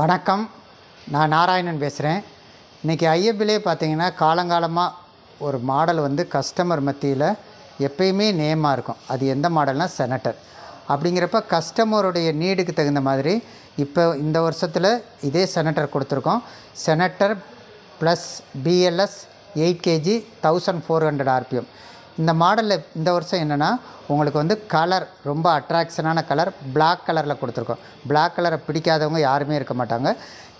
வணக்கம் நான் நாராயணன் பேசுகிறேன் இன்றைக்கி ஐயப்பிலே பார்த்தீங்கன்னா காலங்காலமாக ஒரு மாடல் வந்து கஸ்டமர் மத்தியில் எப்பயுமே நேமாக இருக்கும் அது எந்த மாடல்னால் செனட்டர் அப்படிங்கிறப்ப கஸ்டமருடைய நீடுக்கு தகுந்த மாதிரி இப்போ இந்த வருஷத்தில் இதே செனட்டர் கொடுத்துருக்கோம் செனட்டர் ப்ளஸ் பிஎல்எஸ் eight KG thousand four hundred RPM இந்த மாடலில் இந்த வருஷம் என்னென்னா உங்களுக்கு வந்து கலர் ரொம்ப அட்ராக்ஷனான கலர் பிளாக் கலரில் கொடுத்துருக்கோம் பிளாக் கலரை பிடிக்காதவங்க யாருமே இருக்க மாட்டாங்க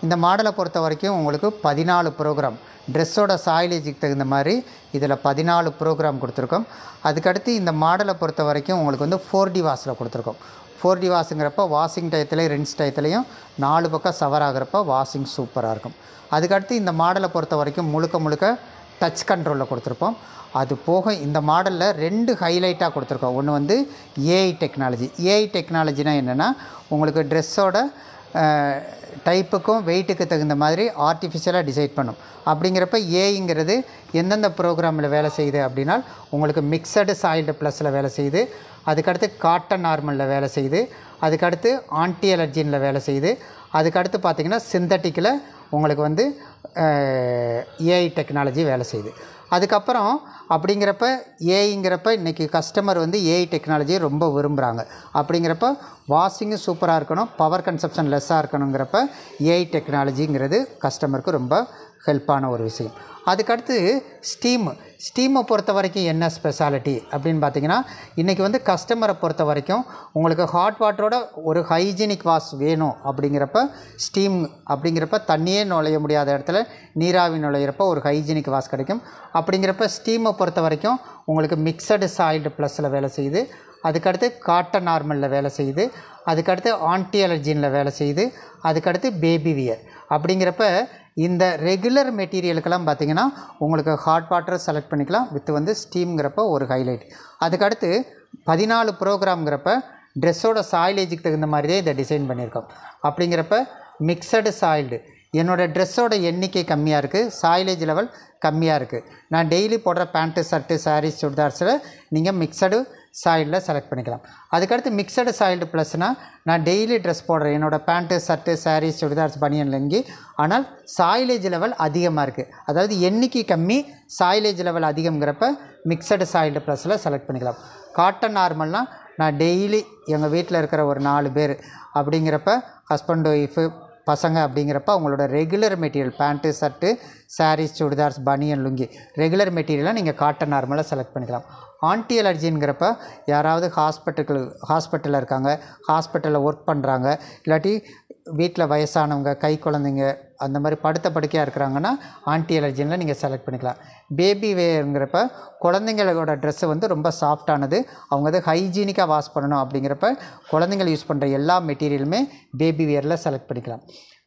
இந்த மாடலை பொறுத்த வரைக்கும் உங்களுக்கு பதினாலு ப்ரோக்ராம் ட்ரெஸ்ஸோட சாயிலேஜுக்கு தகுந்த மாதிரி இதில் பதினாலு ப்ரோக்ராம் கொடுத்துருக்கோம் அதுக்கடுத்து இந்த மாடலை பொறுத்த வரைக்கும் உங்களுக்கு வந்து ஃபோர் டி வாஸில் கொடுத்துருக்கோம் ஃபோர் டி வாஷுங்கிறப்ப வாஷிங் டயத்துலேயும் ரின்ஸ் டயத்துலேயும் நாலு பக்கம் சவர் ஆகிறப்ப வாஷிங் சூப்பராக இருக்கும் அதுக்கடுத்து இந்த மாடலை பொறுத்த வரைக்கும் முழுக்க முழுக்க டச் கண்ட்ரோலில் கொடுத்துருப்போம் அது போக இந்த மாடலில் ரெண்டு ஹைலைட்டாக கொடுத்துருக்கோம் ஒன்று வந்து ஏஐ டெக்னாலஜி ஏஐ டெக்னாலஜினா என்னென்னா உங்களுக்கு ட்ரெஸ்ஸோட டைப்புக்கும் வெயிட்டுக்கு தகுந்த மாதிரி ஆர்டிஃபிஷியலாக டிசைட் பண்ணும் அப்படிங்கிறப்ப ஏஐங்கிறது எந்தெந்த ப்ரோக்ராமில் வேலை செய்யுது அப்படின்னா உங்களுக்கு மிக்சடு சாயில்டு ப்ளஸில் வேலை செய்யுது அதுக்கடுத்து காட்டன் நார்மலில் வேலை செய்யுது அதுக்கடுத்து ஆன்டி அலர்ஜினில் வேலை செய்யுது அதுக்கடுத்து பார்த்திங்கன்னா சிந்தட்டிக்கில் உங்களுக்கு வந்து ஏஐ டெக்னாலஜி வேலை செய்யுது அதுக்கப்புறம் அப்படிங்கிறப்ப ஏஐங்கிறப்ப இன்றைக்கி கஸ்டமர் வந்து ஏஐ டெக்னாலஜியை ரொம்ப விரும்புகிறாங்க அப்படிங்கிறப்ப வாஷிங்கும் சூப்பராக இருக்கணும் பவர் கன்சப்ஷன் லெஸ்ஸாக இருக்கணுங்கிறப்ப ஏஐ டெக்னாலஜிங்கிறது கஸ்டமருக்கு ரொம்ப ஹெல்ப்பான ஒரு விஷயம் அதுக்கடுத்து ஸ்டீம் ஸ்டீமை பொறுத்த வரைக்கும் என்ன ஸ்பெஷாலிட்டி அப்படின்னு பார்த்தீங்கன்னா இன்றைக்கி வந்து கஸ்டமரை பொறுத்த வரைக்கும் உங்களுக்கு ஹாட் வாட்டரோட ஒரு ஹைஜீனிக் வாஷ் வேணும் அப்படிங்கிறப்ப ஸ்டீம் அப்படிங்கிறப்ப தண்ணியே நுழைய முடியாத இடத்துல நீராவி நுழையிறப்ப ஒரு ஹைஜீனிக் வாஷ் கிடைக்கும் அப்படிங்கிறப்ப ஸ்டீமை பொறுத்த வரைக்கும் உங்களுக்கு மிக்சடு சாயில்டு ப்ளஸில் வேலை செய்யுது அதுக்கடுத்து காட்டன் நார்மலில் வேலை செய்யுது அதுக்கடுத்து ஆன்டி அலர்ஜினில் வேலை செய்யுது அதுக்கடுத்து பேபி வியர் அப்படிங்கிறப்ப இந்த ரெகுலர் மெட்டீரியலுக்கெல்லாம் பார்த்தீங்கன்னா உங்களுக்கு ஹாட் வாட்டர் செலக்ட் பண்ணிக்கலாம் வித் வந்து ஸ்டீம்ங்கிறப்ப ஒரு ஹைலைட் அதுக்கடுத்து பதினாலு ப்ரோக்ராம்ங்கிறப்ப ட்ரெஸ்ஸோட சாயிலேஜுக்கு தகுந்த மாதிரி தான் இதை டிசைன் பண்ணியிருக்கோம் அப்படிங்கிறப்ப மிக்சடு சாயில்டு என்னோடய ட்ரெஸ்ஸோட எண்ணிக்கை கம்மியாக இருக்குது சாயிலேஜ் லெவல் கம்மியாக இருக்குது நான் டெய்லி போடுற பேண்ட்டு ஷர்ட்டு சாரீஸ் சுடிதார்ஸில் நீங்கள் மிக்சடு சாயிலில் செலக்ட் பண்ணிக்கலாம் அதுக்கடுத்து மிக்சடு சாயில்டு ப்ளஸ்னால் நான் டெய்லி ட்ரெஸ் போடுறேன் என்னோடய பேண்ட்டு ஷர்ட்டு சாரீஸ் சுடிதார்ஸ் பனியன் லங்கி ஆனால் சாயிலேஜ் லெவல் அதிகமாக இருக்குது அதாவது எண்ணிக்கை கம்மி சாயிலேஜ் லெவல் அதிகங்கிறப்ப மிக்சடு சாயில்டு ப்ளஸில் செலக்ட் பண்ணிக்கலாம் காட்டன் நார்மல்னால் நான் டெய்லி எங்கள் வீட்டில் இருக்கிற ஒரு நாலு பேர் அப்படிங்கிறப்ப ஹஸ்பண்ட் ஒய்ஃபு பசங்க அப்படிங்கிறப்ப அவங்களோட regular material pant shirt saris chudidars பனியன் லுங்கி ரெகுலர் மெட்டீரியலாக நீங்கள் காட்டன் நார்மலாக செலக்ட் பண்ணிக்கலாம் ஆன்டி அலர்ஜிங்கிறப்ப யாராவது ஹாஸ்பிட்டல் ஹாஸ்பிட்டலில் இருக்காங்க ஹாஸ்பிட்டலில் ஒர்க் பண்ணுறாங்க இல்லாட்டி வீட்டில் வயசானவங்க கை குழந்தைங்க அந்த மாதிரி படுத்த படுக்கையாக இருக்கிறாங்கன்னா ஆன்டி அலர்ஜினில் நீங்கள் செலக்ட் பண்ணிக்கலாம் பேபி வேருங்கிறப்ப குழந்தைங்களோட ட்ரெஸ்ஸு வந்து ரொம்ப சாஃப்டானது அவங்க வந்து ஹைஜீனிக்காக வாஷ் பண்ணணும் அப்படிங்கிறப்ப குழந்தைங்கள் யூஸ் பண்ணுற எல்லா மெட்டீரியலுமே பேபி வேரில் செலக்ட் பண்ணிக்கலாம்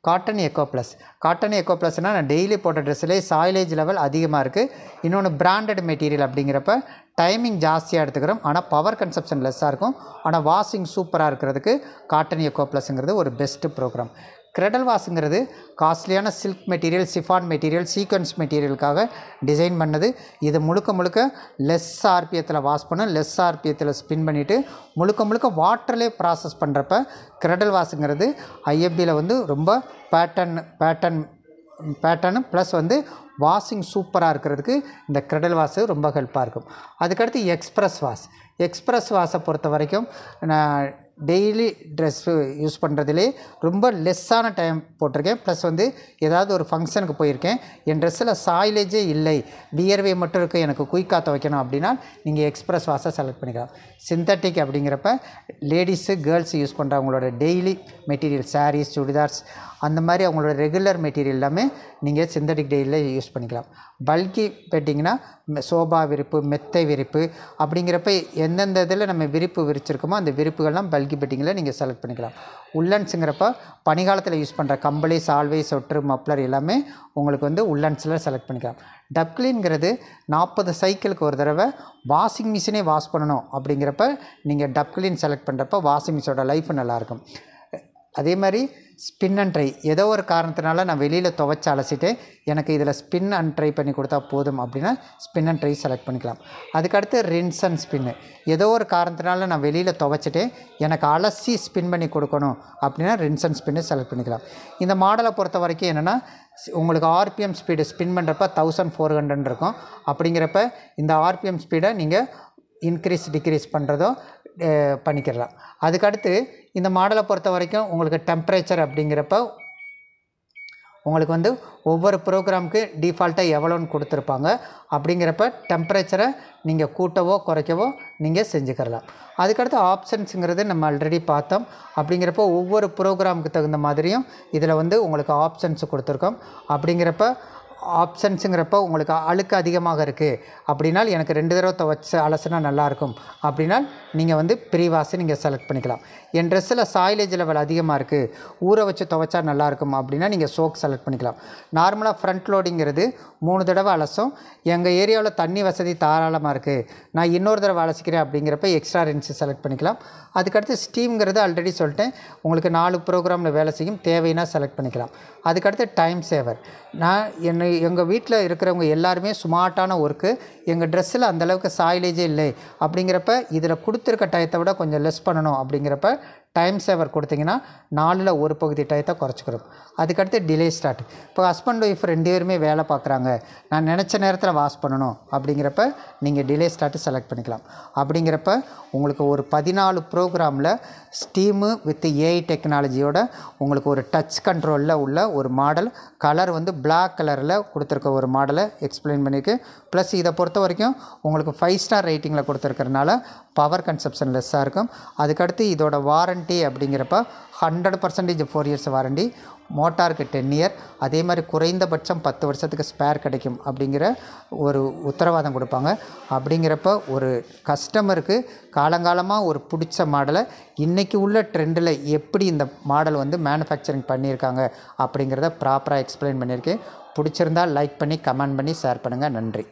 cotton eco plus cotton eco ப்ளஸ்னால் நான் டெய்லி போட்ட ட்ரெஸ்ஸிலே சாயிலேஜ் லெவல் அதிகமாக இருக்குது இன்னொன்று பிராண்டட் மெட்டீரியல் அப்படிங்கிறப்ப டைமிங் ஜாஸ்தியாக எடுத்துக்கிறோம் ஆனால் பவர் கன்சப்ஷன் லெஸ்ஸாக இருக்கும் ஆனால் வாஷிங் சூப்பராக இருக்கிறதுக்கு காட்டன் எக்கோ ப்ளஸ்ங்கிறது ஒரு பெஸ்ட்டு ப்ரோக்ராம் கிரெடல் வாஷுங்கிறது காஸ்ட்லியான silk material chiffon material sequins மெட்டீரியலுக்காக டிசைன் பண்ணது இது முழுக்க முழுக்க லெஸ் ஆர்பியத்தில் வாஷ் பண்ணும் லெஸ் ஆர்பியத்தில் ஸ்பின் பண்ணிவிட்டு முழுக்க முழுக்க வாட்டர்லே ப்ராசஸ் பண்ணுறப்ப கிரெடல் வாஷுங்கிறது ஐஎஃபியில் வந்து ரொம்ப பேட்டன் பேட்டன் பேட்டர்னு ப்ளஸ் வந்து வாஷிங் சூப்பராக இருக்கிறதுக்கு இந்த கிரெடல் வாஷு ரொம்ப ஹெல்ப்பாக இருக்கும் அதுக்கடுத்து எக்ஸ்ப்ரெஸ் வாஷ் எக்ஸ்ப்ரெஸ் வாஷை பொறுத்த வரைக்கும் டெய்லி ட்ரெஸ் யூஸ் பண்ணுறதுலே ரொம்ப லெஸ்ஸான டைம் போட்டிருக்கேன் ப்ளஸ் வந்து ஏதாவது ஒரு ஃபங்க்ஷனுக்கு போயிருக்கேன் என் ட்ரெஸ்ஸில் சாய்லேஜே இல்லை டியர்வே மட்டும் இருக்குது எனக்கு குயிக்காக துவைக்கணும் அப்படின்னா நீங்கள் எக்ஸ்ப்ரெஸ் வாஷை செலக்ட் பண்ணிக்கலாம் சிந்தட்டிக் அப்படிங்கிறப்ப லேடிஸு கேர்ள்ஸு யூஸ் பண்ணுற அவங்களோட டெய்லி மெட்டீரியல் சாரீஸ் சுடிதார்ஸ் அந்த மாதிரி அவங்களோட ரெகுலர் மெட்டீரியல் எல்லாமே நீங்கள் சிந்தட்டிக் டெய்லியில் யூஸ் பண்ணிக்கலாம் பல்கி பெட்டிங்கன்னா சோபா விரிப்பு மெத்தை விரிப்பு அப்படிங்கிறப்ப எந்தெந்த இதில் நம்ம விரிப்பு விரிச்சிருக்கோமோ அந்த விரிப்புகள்லாம் பல்கி கல்கி பெட்டிங்கில் நீங்கள் செலக்ட் பண்ணிக்கலாம் உள்ளன்ஸுங்கிறப்ப பனிகாலத்தில் யூஸ் பண்ணுற கம்பளி சால்வை சொட்டு மப்ளர் எல்லாமே உங்களுக்கு வந்து உள்ளன்ஸில் செலக்ட் பண்ணிக்கலாம் டப்கிளின்ங்கிறது நாற்பது சைக்கிளுக்கு ஒரு தடவை வாஷிங் மிஷினே வாஷ் பண்ணணும் அப்படிங்கிறப்ப நீங்கள் டப்கிளின் செலக்ட் பண்ணுறப்ப வாஷிங் மிஷினோட லைஃப் நல்லாயிருக்கும் அதே மாதிரி ஸ்பின் அண்ட் ட்ரை ஏதோ ஒரு காரணத்தினால நான் வெளியில் துவைச்சு அலசிட்டு எனக்கு இதில் ஸ்பின் அண்ட் ட்ரை பண்ணி கொடுத்தா போதும் அப்படின்னா ஸ்பின் அண்ட் ட்ரை செலக்ட் பண்ணிக்கலாம் அதுக்கடுத்து ரின்ஸ் அண்ட் ஸ்பின்னு ஏதோ ஒரு காரணத்தினால நான் வெளியில் துவைச்சிட்டு எனக்கு அலசி ஸ்பின் பண்ணி கொடுக்கணும் அப்படின்னா ரின்ஸ் அண்ட் ஸ்பின்னு செலக்ட் பண்ணிக்கலாம் இந்த மாடலை பொறுத்த வரைக்கும் என்னென்னா உங்களுக்கு ஆர்பிஎம் ஸ்பீடு ஸ்பின் பண்ணுறப்ப தௌசண்ட் ஃபோர் ஹண்ட்ரட் இருக்கும் அப்படிங்கிறப்ப இந்த ஆர்பிஎம் ஸ்பீடை நீங்கள் இன்க்ரீஸ் டிக்ரீஸ் பண்ணுறதோ பண்ணிக்கிடலாம் அதுக்கடுத்து இந்த மாடலை பொறுத்த வரைக்கும் உங்களுக்கு டெம்ப்ரேச்சர் அப்படிங்கிறப்ப உங்களுக்கு வந்து ஒவ்வொரு ப்ரோக்ராமுக்கு டிஃபால்ட்டாக எவ்வளோன்னு கொடுத்துருப்பாங்க அப்படிங்கிறப்ப டெம்பரேச்சரை நீங்கள் கூட்டவோ குறைக்கவோ நீங்கள் செஞ்சுக்கிறலாம் அதுக்கடுத்து ஆப்ஷன்ஸுங்கிறது நம்ம ஆல்ரெடி பார்த்தோம் அப்படிங்கிறப்ப ஒவ்வொரு ப்ரோக்ராமுக்கு தகுந்த மாதிரியும் இதில் வந்து உங்களுக்கு ஆப்ஷன்ஸ் கொடுத்துருக்கோம் அப்படிங்கிறப்ப ஆப்ஷன்ஸுங்கிறப்ப உங்களுக்கு அழுக்கு அதிகமாக இருக்குது அப்படின்னா எனக்கு ரெண்டு தடவை துவைச்ச அலசினா நல்லாயிருக்கும் அப்படின்னா நீங்கள் வந்து ப்ரீவாஷை நீங்கள் செலக்ட் பண்ணிக்கலாம் என் ட்ரெஸ்ஸில் சாயிலேஜ் லெவல் அதிகமாக இருக்குது ஊற வச்சு துவைச்சா நல்லாயிருக்கும் அப்படின்னா நீங்கள் சோக் செலக்ட் பண்ணிக்கலாம் நார்மலாக ஃப்ரண்ட் லோடிங்கிறது மூணு தடவை அலசும் எங்கள் ஏரியாவில் தண்ணி வசதி தாராளமாக இருக்குது நான் இன்னொரு தடவை அலசிக்கிறேன் அப்படிங்கிறப்ப எக்ஸ்ட்ரா ரென்ஸு செலக்ட் பண்ணிக்கலாம் அதுக்கடுத்து ஸ்டீம்ங்கிறது ஆல்ரெடி சொல்லிட்டேன் உங்களுக்கு நாலு ப்ரோக்ராமில் வேலை செய்யும் தேவைனா செலக்ட் பண்ணிக்கலாம் அதுக்கடுத்து டைம் சேவர் நான் என்னை எங்கள் வீட்டில் இருக்கிறவங்க எல்லாருமே ஸ்மார்ட்டான ஒர்க்கு எங்கள் ட்ரெஸ்ஸில் அந்தளவுக்கு சாயிலேஜே இல்லை அப்படிங்கிறப்ப இதில் கொடுத்து சூத்திர கட்டாயத்தை விட கொஞ்சம் லெஸ் பண்ணணும் அப்படிங்கிறப்ப டைம் சேவர் கொடுத்தீங்கன்னா நாலில் ஒரு பகுதி டயத்தை குறைச்சிக்கிறோம் அதுக்கடுத்து டிலே ஸ்டார்ட் இப்போ ஹஸ்பண்ட் ஒய்ஃப் ரெண்டு பேருமே வேலை பார்க்குறாங்க நான் நினச்ச நேரத்தில் வாஷ் பண்ணணும் அப்படிங்கிறப்ப நீங்கள் டிலே ஸ்டார்ட்டு செலக்ட் பண்ணிக்கலாம் அப்படிங்கிறப்ப உங்களுக்கு ஒரு பதினாலு ப்ரோக்ராமில் ஸ்டீமு வித் ஏஐ டெக்னாலஜியோட உங்களுக்கு ஒரு டச் கண்ட்ரோலில் உள்ள ஒரு மாடல் கலர் வந்து பிளாக் கலரில் கொடுத்துருக்க ஒரு மாடலை எக்ஸ்பிளைன் பண்ணியிருக்கு ப்ளஸ் இதை பொறுத்த வரைக்கும் உங்களுக்கு ஃபைவ் ஸ்டார் ரேட்டிங்கில் கொடுத்துருக்கறனால பவர் கன்சப்ஷன் லெஸ்ஸாக இருக்கும் அதுக்கடுத்து இதோட வாரண்ட் வாரண்ட்டி அப்படிங்கிறப்ப hundred percentage four years warranty மோட்டாருக்கு டென் இயர் அதே மாதிரி குறைந்தபட்சம் பத்து வருஷத்துக்கு ஸ்பேர் கிடைக்கும் அப்படிங்கிற ஒரு உத்தரவாதம் கொடுப்பாங்க அப்படிங்கிறப்ப ஒரு கஸ்டமருக்கு காலங்காலமாக ஒரு பிடிச்ச மாடலை இன்றைக்கி உள்ள ட்ரெண்டில் எப்படி இந்த மாடல் வந்து மேனுஃபேக்சரிங் பண்ணியிருக்காங்க அப்படிங்கிறத ப்ராப்பராக எக்ஸ்பிளைன் பண்ணியிருக்கேன் பிடிச்சிருந்தால் லைக் பண்ணி கமெண்ட் பண்ணி ஷேர் பண்ணுங்கள் நன்றி